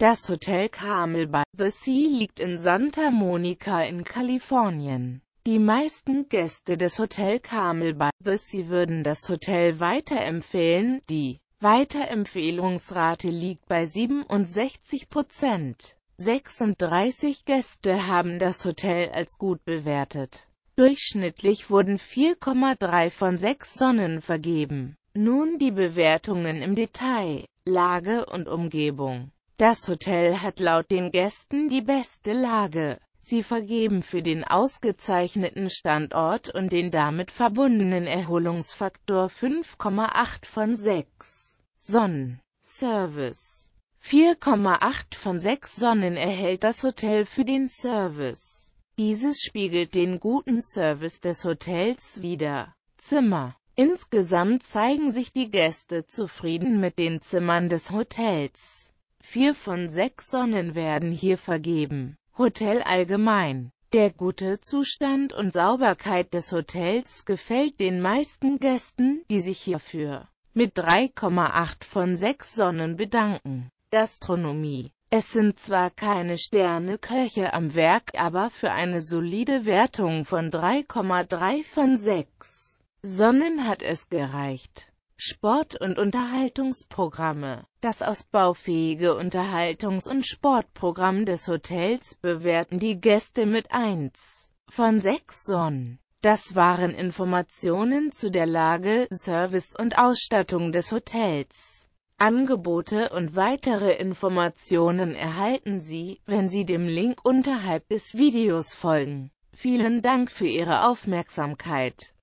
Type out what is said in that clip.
Das Hotel Carmel by the Sea liegt in Santa Monica in Kalifornien. Die meisten Gäste des Hotel Carmel by the Sea würden das Hotel weiterempfehlen, die Weiterempfehlungsrate liegt bei 67 Prozent. 36 Gäste haben das Hotel als gut bewertet. Durchschnittlich wurden 4,3 von 6 Sonnen vergeben. Nun die Bewertungen im Detail, Lage und Umgebung. Das Hotel hat laut den Gästen die beste Lage. Sie vergeben für den ausgezeichneten Standort und den damit verbundenen Erholungsfaktor 5,8 von 6 Sonnen. Service 4,8 von 6 Sonnen erhält das Hotel für den Service. Dieses spiegelt den guten Service des Hotels wider. Zimmer Insgesamt zeigen sich die Gäste zufrieden mit den Zimmern des Hotels. Vier von sechs Sonnen werden hier vergeben. Hotel allgemein. Der gute Zustand und Sauberkeit des Hotels gefällt den meisten Gästen, die sich hierfür mit 3,8 von 6 Sonnen bedanken. Gastronomie Es sind zwar keine Sterneköche am Werk, aber für eine solide Wertung von 3,3 von 6 Sonnen hat es gereicht. Sport- und Unterhaltungsprogramme. Das ausbaufähige Unterhaltungs- und Sportprogramm des Hotels bewerten die Gäste mit 1 von 6 Sonnen. Das waren Informationen zu der Lage, Service und Ausstattung des Hotels. Angebote und weitere Informationen erhalten Sie, wenn Sie dem Link unterhalb des Videos folgen. Vielen Dank für Ihre Aufmerksamkeit.